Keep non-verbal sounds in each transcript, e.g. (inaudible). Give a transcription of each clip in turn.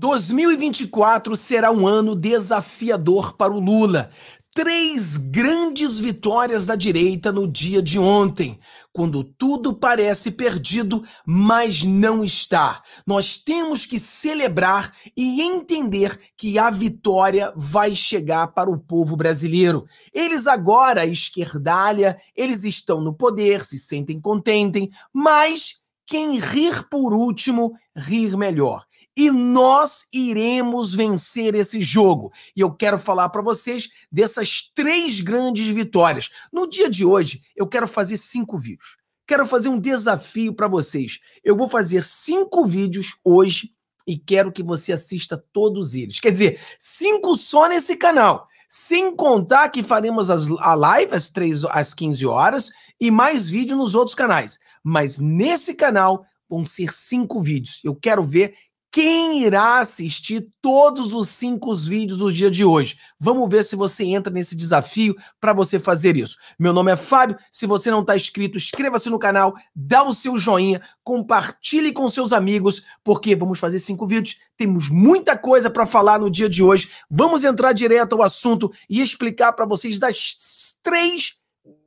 2024 será um ano desafiador para o Lula. Três grandes vitórias da direita no dia de ontem, quando tudo parece perdido, mas não está. Nós temos que celebrar e entender que a vitória vai chegar para o povo brasileiro. Eles agora, a esquerdalha, eles estão no poder, se sentem contentem, mas quem rir por último, rir melhor e nós iremos vencer esse jogo. E eu quero falar para vocês dessas três grandes vitórias. No dia de hoje, eu quero fazer cinco vídeos. Quero fazer um desafio para vocês. Eu vou fazer cinco vídeos hoje e quero que você assista todos eles. Quer dizer, cinco só nesse canal. Sem contar que faremos as, a live às, 3, às 15 horas e mais vídeo nos outros canais. Mas nesse canal vão ser cinco vídeos. Eu quero ver quem irá assistir todos os cinco vídeos do dia de hoje? Vamos ver se você entra nesse desafio para você fazer isso. Meu nome é Fábio. Se você não está inscrito, inscreva-se no canal, dá o seu joinha, compartilhe com seus amigos, porque vamos fazer cinco vídeos. Temos muita coisa para falar no dia de hoje. Vamos entrar direto ao assunto e explicar para vocês das três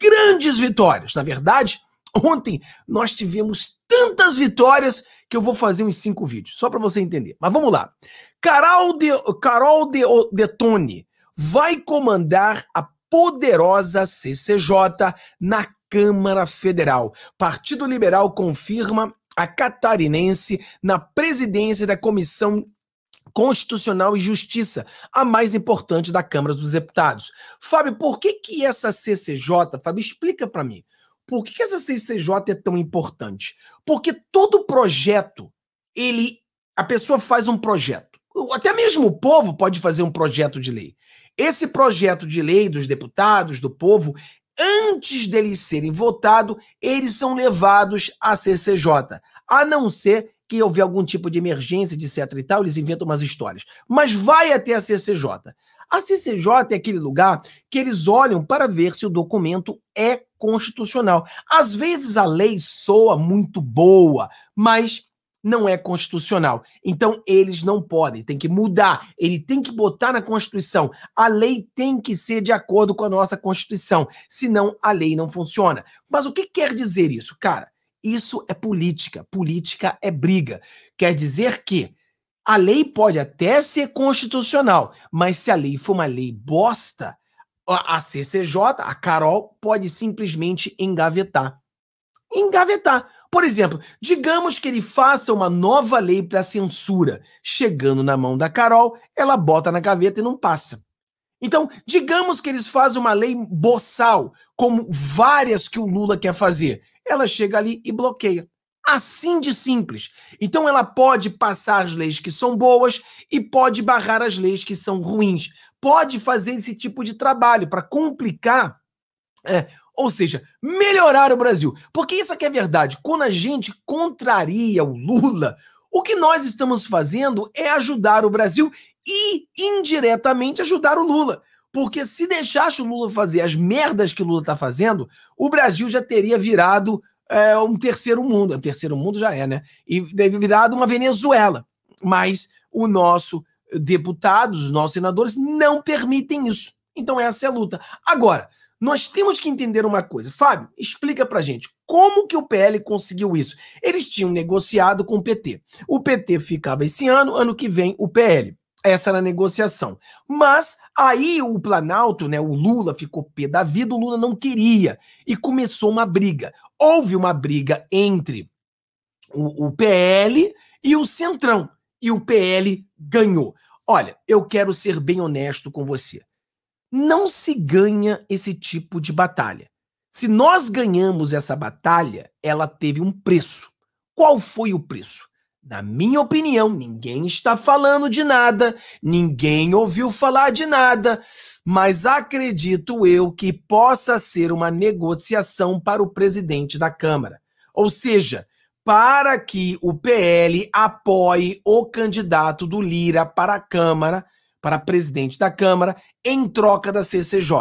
grandes vitórias. Na verdade, Ontem nós tivemos tantas vitórias que eu vou fazer uns cinco vídeos, só para você entender. Mas vamos lá. Carol de, Carol de, Detone vai comandar a poderosa CCJ na Câmara Federal. Partido Liberal confirma a catarinense na presidência da Comissão Constitucional e Justiça, a mais importante da Câmara dos Deputados. Fábio, por que que essa CCJ, Fábio, explica para mim. Por que, essa CCJ é tão importante? Porque todo projeto, ele, a pessoa faz um projeto. Até mesmo o povo pode fazer um projeto de lei. Esse projeto de lei dos deputados, do povo, antes deles serem votados, eles são levados à CCJ. A não ser que houver algum tipo de emergência, etc e tal, eles inventam umas histórias. Mas vai até a CCJ. A CCJ é aquele lugar que eles olham para ver se o documento é constitucional. Às vezes a lei soa muito boa, mas não é constitucional. Então eles não podem, tem que mudar, ele tem que botar na Constituição. A lei tem que ser de acordo com a nossa Constituição, senão a lei não funciona. Mas o que quer dizer isso, cara? Isso é política. Política é briga. Quer dizer que a lei pode até ser constitucional, mas se a lei for uma lei bosta, a CCJ, a Carol, pode simplesmente engavetar. Engavetar. Por exemplo, digamos que ele faça uma nova lei para censura. Chegando na mão da Carol, ela bota na gaveta e não passa. Então, digamos que eles fazem uma lei boçal, como várias que o Lula quer fazer. Ela chega ali e bloqueia. Assim de simples. Então, ela pode passar as leis que são boas e pode barrar as leis que são ruins pode fazer esse tipo de trabalho para complicar, é, ou seja, melhorar o Brasil. Porque isso aqui é verdade. Quando a gente contraria o Lula, o que nós estamos fazendo é ajudar o Brasil e indiretamente ajudar o Lula. Porque se deixasse o Lula fazer as merdas que o Lula está fazendo, o Brasil já teria virado é, um terceiro mundo. O terceiro mundo já é, né? E teria virado uma Venezuela. Mas o nosso deputados, os nossos senadores, não permitem isso. Então, essa é a luta. Agora, nós temos que entender uma coisa. Fábio, explica pra gente como que o PL conseguiu isso. Eles tinham negociado com o PT. O PT ficava esse ano, ano que vem o PL. Essa era a negociação. Mas aí o Planalto, né, o Lula ficou pé da vida, o Lula não queria e começou uma briga. Houve uma briga entre o, o PL e o Centrão. E o PL ganhou. Olha, eu quero ser bem honesto com você. Não se ganha esse tipo de batalha. Se nós ganhamos essa batalha, ela teve um preço. Qual foi o preço? Na minha opinião, ninguém está falando de nada, ninguém ouviu falar de nada, mas acredito eu que possa ser uma negociação para o presidente da Câmara. Ou seja, para que o PL apoie o candidato do Lira para a Câmara, para presidente da Câmara, em troca da CCJ.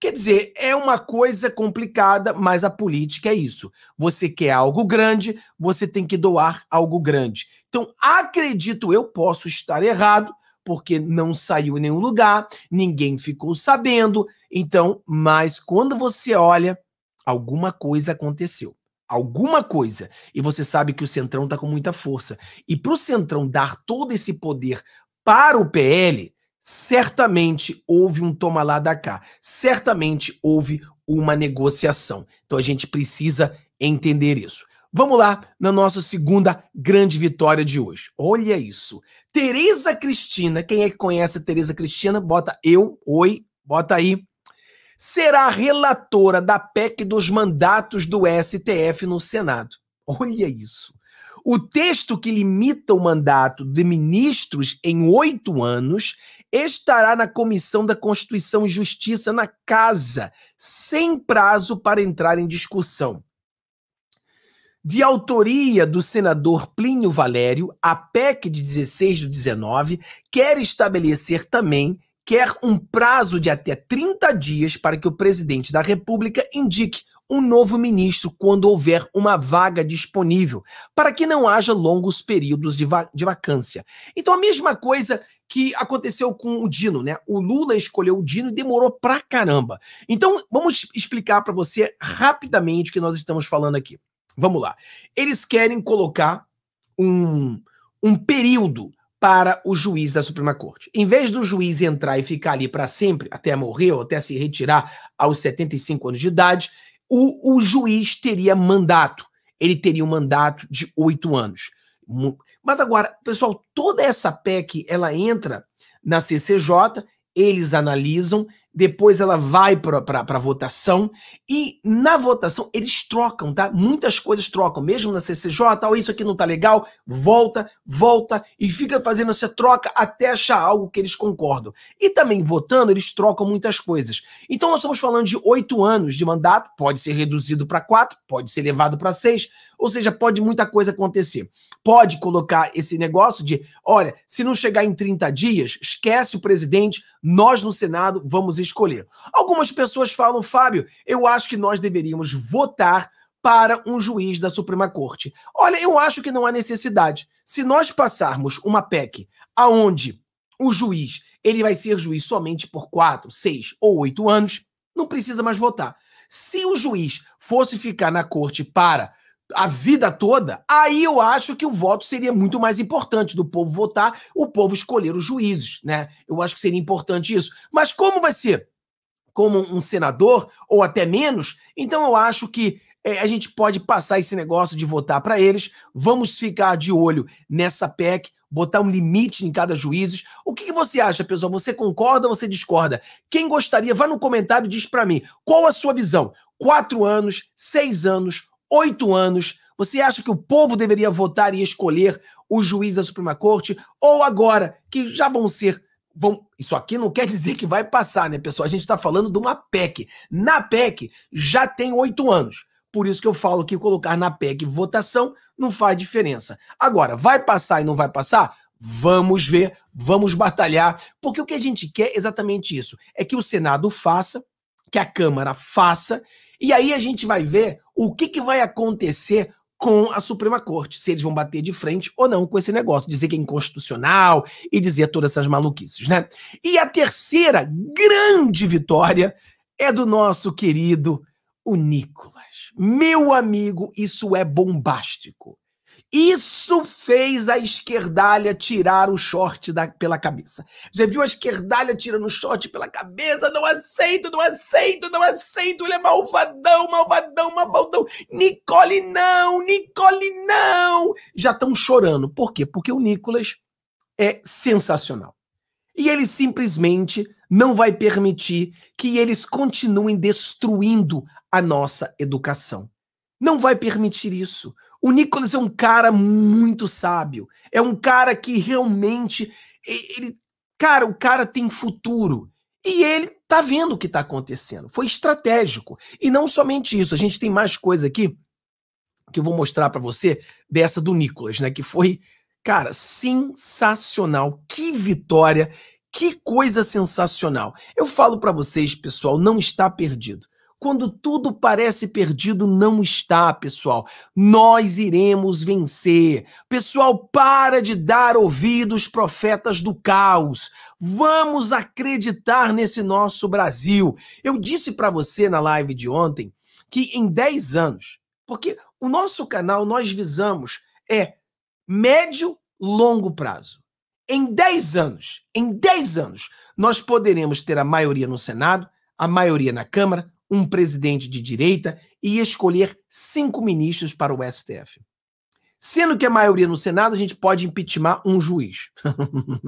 Quer dizer, é uma coisa complicada, mas a política é isso. Você quer algo grande, você tem que doar algo grande. Então, acredito eu, posso estar errado, porque não saiu em nenhum lugar, ninguém ficou sabendo. Então, mas quando você olha, alguma coisa aconteceu alguma coisa e você sabe que o Centrão está com muita força. E para o Centrão dar todo esse poder para o PL, certamente houve um toma lá da cá, certamente houve uma negociação. Então a gente precisa entender isso. Vamos lá na nossa segunda grande vitória de hoje. Olha isso. Tereza Cristina, quem é que conhece a Tereza Cristina? Bota eu, oi, bota aí será relatora da PEC dos mandatos do STF no Senado. Olha isso. O texto que limita o mandato de ministros em oito anos estará na Comissão da Constituição e Justiça na Casa, sem prazo para entrar em discussão. De autoria do senador Plínio Valério, a PEC de 16 do 19 quer estabelecer também quer um prazo de até 30 dias para que o presidente da República indique um novo ministro quando houver uma vaga disponível, para que não haja longos períodos de, va de vacância. Então, a mesma coisa que aconteceu com o Dino, né? O Lula escolheu o Dino e demorou pra caramba. Então, vamos explicar para você rapidamente o que nós estamos falando aqui. Vamos lá. Eles querem colocar um, um período para o juiz da Suprema Corte. Em vez do juiz entrar e ficar ali para sempre, até morrer ou até se retirar aos 75 anos de idade, o, o juiz teria mandato. Ele teria um mandato de oito anos. Mas agora, pessoal, toda essa PEC ela entra na CCJ, eles analisam depois ela vai para votação e na votação eles trocam, tá? Muitas coisas trocam, mesmo na CCJ, tal, isso aqui não tá legal, volta, volta e fica fazendo essa troca até achar algo que eles concordam. E também votando, eles trocam muitas coisas. Então nós estamos falando de oito anos de mandato, pode ser reduzido para quatro, pode ser levado para seis, ou seja, pode muita coisa acontecer. Pode colocar esse negócio de: olha, se não chegar em 30 dias, esquece o presidente, nós no Senado vamos escolher. Algumas pessoas falam, Fábio, eu acho que nós deveríamos votar para um juiz da Suprema Corte. Olha, eu acho que não há necessidade. Se nós passarmos uma PEC aonde o juiz ele vai ser juiz somente por quatro, seis ou oito anos, não precisa mais votar. Se o juiz fosse ficar na corte para a vida toda, aí eu acho que o voto seria muito mais importante do povo votar, o povo escolher os juízes, né? Eu acho que seria importante isso. Mas como vai ser? Como um senador ou até menos? Então eu acho que é, a gente pode passar esse negócio de votar para eles. Vamos ficar de olho nessa PEC, botar um limite em cada juízes. O que, que você acha, pessoal? Você concorda ou você discorda? Quem gostaria, vá no comentário e diz para mim qual a sua visão. Quatro anos, seis anos oito anos, você acha que o povo deveria votar e escolher o juiz da Suprema Corte? Ou agora, que já vão ser. Vão, isso aqui não quer dizer que vai passar, né, pessoal? A gente está falando de uma PEC. Na PEC já tem oito anos. Por isso que eu falo que colocar na PEC votação não faz diferença. Agora, vai passar e não vai passar? Vamos ver, vamos batalhar, porque o que a gente quer é exatamente isso: é que o Senado faça, que a Câmara faça e aí a gente vai ver o que, que vai acontecer com a Suprema Corte, se eles vão bater de frente ou não com esse negócio, dizer que é inconstitucional e dizer todas essas maluquices, né? E a terceira grande vitória é do nosso querido o Nicolas. Meu amigo, isso é bombástico. Isso fez a esquerdalha tirar o short da, pela cabeça. Você viu a esquerdalha tirando o short pela cabeça? Não aceito, não aceito, não aceito. Ele é malvadão, malvadão, malvadão. Nicole não, Nicole não. Já estão chorando. Por quê? Porque o Nicolas é sensacional. E ele simplesmente não vai permitir que eles continuem destruindo a nossa educação. Não vai permitir isso. O Nicolas é um cara muito sábio. É um cara que realmente. Ele, cara, o cara tem futuro. E ele tá vendo o que tá acontecendo. Foi estratégico. E não somente isso, a gente tem mais coisa aqui que eu vou mostrar para você dessa do Nicolas, né, que foi, cara, sensacional. Que vitória, que coisa sensacional. Eu falo para vocês, pessoal, não está perdido. Quando tudo parece perdido, não está, pessoal. Nós iremos vencer. Pessoal, para de dar ouvidos aos profetas do caos. Vamos acreditar nesse nosso Brasil. Eu disse para você na live de ontem que em 10 anos, porque o nosso canal nós visamos é médio, longo prazo. Em 10 anos, em 10 anos, nós poderemos ter a maioria no Senado, a maioria na Câmara, um presidente de direita e escolher cinco ministros para o STF. Sendo que a maioria no Senado, a gente pode impeachment um juiz.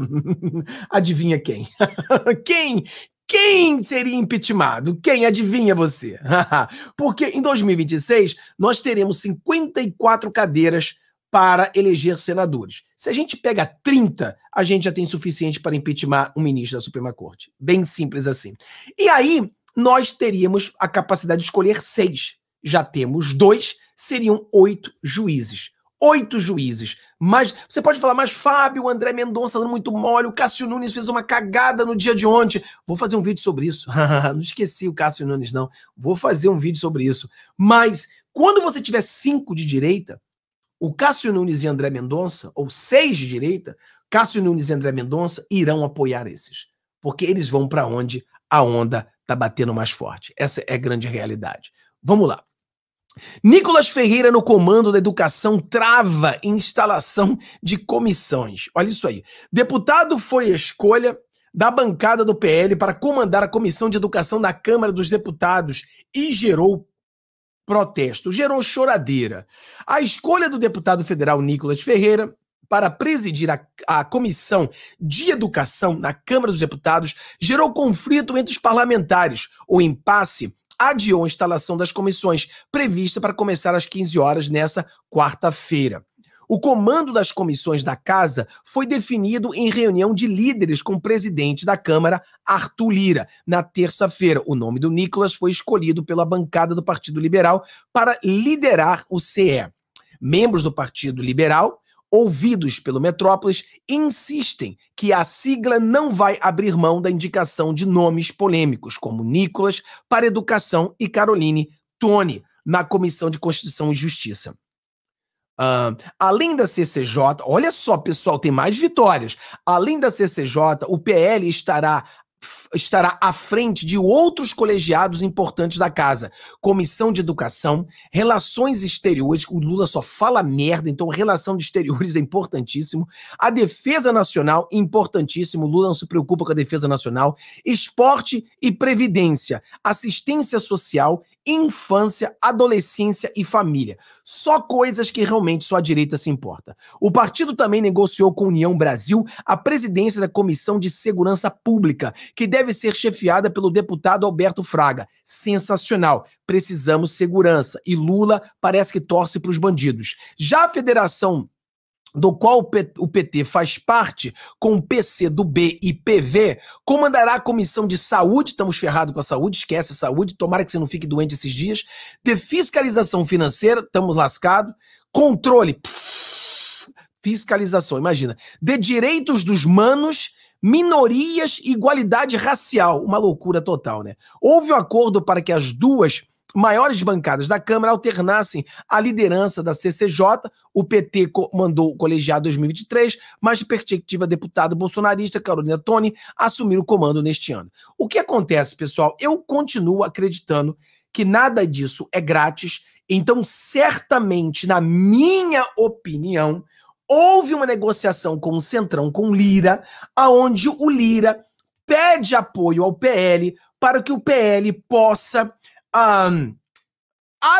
(laughs) Adivinha quem? (laughs) quem? Quem seria impeachmentado? Quem? Adivinha você? (laughs) Porque em 2026 nós teremos 54 cadeiras para eleger senadores. Se a gente pega 30, a gente já tem suficiente para impeachment um ministro da Suprema Corte. Bem simples assim. E aí, nós teríamos a capacidade de escolher seis. Já temos dois, seriam oito juízes. Oito juízes. Mas você pode falar, mas Fábio, André Mendonça dando muito mole, o Cássio Nunes fez uma cagada no dia de ontem. Vou fazer um vídeo sobre isso. (laughs) não esqueci o Cássio Nunes, não. Vou fazer um vídeo sobre isso. Mas quando você tiver cinco de direita, o Cássio Nunes e André Mendonça, ou seis de direita, Cássio Nunes e André Mendonça irão apoiar esses. Porque eles vão para onde a onda está batendo mais forte. Essa é a grande realidade. Vamos lá. Nicolas Ferreira no comando da educação trava instalação de comissões. Olha isso aí. Deputado foi a escolha da bancada do PL para comandar a comissão de educação da Câmara dos Deputados e gerou protesto, gerou choradeira. A escolha do deputado federal Nicolas Ferreira para presidir a, a, Comissão de Educação na Câmara dos Deputados gerou conflito entre os parlamentares. O impasse adiou a instalação das comissões, prevista para começar às 15 horas nessa quarta-feira. O comando das comissões da casa foi definido em reunião de líderes com o presidente da Câmara, Arthur Lira, na terça-feira. O nome do Nicolas foi escolhido pela bancada do Partido Liberal para liderar o CE. Membros do Partido Liberal ouvidos pelo Metrópolis, insistem que a sigla não vai abrir mão da indicação de nomes polêmicos, como Nicolas para Educação e Caroline Tony, na Comissão de Constituição e Justiça. Uh, além da CCJ, olha só, pessoal, tem mais vitórias. Além da CCJ, o PL estará estará à frente de outros colegiados importantes da casa, Comissão de Educação, Relações Exteriores, o Lula só fala merda, então relação de exteriores é importantíssimo, a Defesa Nacional, importantíssimo, Lula não se preocupa com a Defesa Nacional, Esporte e Previdência, Assistência Social infância, adolescência e família. Só coisas que realmente só a direita se importa. O partido também negociou com a União Brasil a presidência da Comissão de Segurança Pública, que deve ser chefiada pelo deputado Alberto Fraga. Sensacional. Precisamos segurança. E Lula parece que torce para os bandidos. Já a Federação do qual o PT faz parte, com o PC do B e PV, comandará a Comissão de Saúde, estamos ferrados com a saúde, esquece a saúde, tomara que você não fique doente esses dias, de fiscalização financeira, estamos lascados, controle, pff, fiscalização, imagina, de direitos dos manos, minorias e igualdade racial, uma loucura total, né? Houve um acordo para que as duas maiores bancadas da Câmara alternassem a liderança da CCJ. O PT mandou o colegiado 2023, mas de perspectiva deputado bolsonarista Carolina Toni assumir o comando neste ano. O que acontece, pessoal? Eu continuo acreditando que nada disso é grátis. Então, certamente, na minha opinião, houve uma negociação com o Centrão, com o Lira, aonde o Lira pede apoio ao PL para que o PL possa um,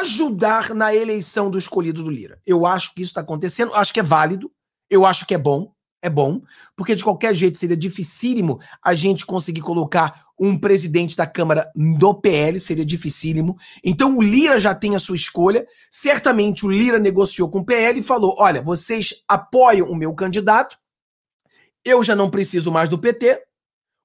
ajudar na eleição do escolhido do Lira. Eu acho que isso está acontecendo, acho que é válido, eu acho que é bom, é bom, porque de qualquer jeito seria dificílimo a gente conseguir colocar um presidente da Câmara do PL, seria dificílimo. Então o Lira já tem a sua escolha. Certamente o Lira negociou com o PL e falou: olha, vocês apoiam o meu candidato, eu já não preciso mais do PT,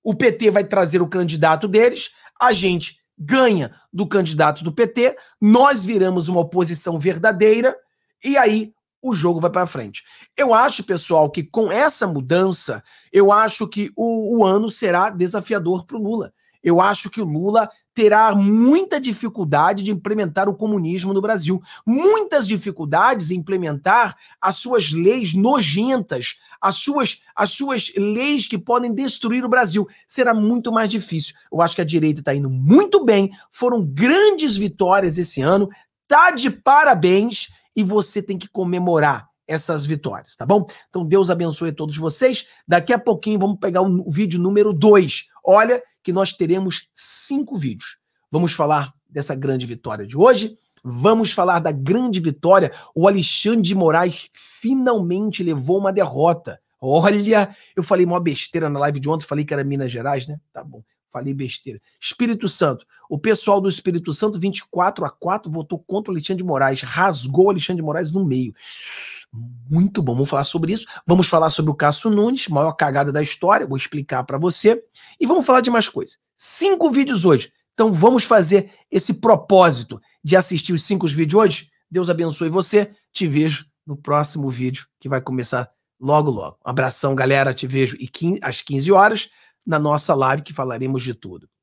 o PT vai trazer o candidato deles, a gente ganha do candidato do PT, nós viramos uma oposição verdadeira e aí o jogo vai para frente. Eu acho, pessoal, que com essa mudança, eu acho que o, o ano será desafiador para o Lula. Eu acho que o Lula terá muita dificuldade de implementar o comunismo no Brasil, muitas dificuldades em implementar as suas leis nojentas, as suas, as suas leis que podem destruir o Brasil. Será muito mais difícil. Eu acho que a direita está indo muito bem, foram grandes vitórias esse ano, tá de parabéns e você tem que comemorar essas vitórias, tá bom? Então Deus abençoe todos vocês. Daqui a pouquinho vamos pegar o vídeo número 2. Olha, que nós teremos cinco vídeos. Vamos falar dessa grande vitória de hoje. Vamos falar da grande vitória. O Alexandre de Moraes finalmente levou uma derrota. Olha, eu falei uma besteira na live de ontem, falei que era Minas Gerais, né? Tá bom, falei besteira. Espírito Santo. O pessoal do Espírito Santo, 24 a 4, votou contra o Alexandre de Moraes. Rasgou o Alexandre de Moraes no meio muito bom. Vamos falar sobre isso. Vamos falar sobre o Cássio Nunes, maior cagada da história. Vou explicar para você. E vamos falar de mais coisas. Cinco vídeos hoje. Então vamos fazer esse propósito de assistir os cinco vídeos hoje. Deus abençoe você. Te vejo no próximo vídeo que vai começar logo, logo. Um abração, galera. Te vejo às 15 horas na nossa live que falaremos de tudo.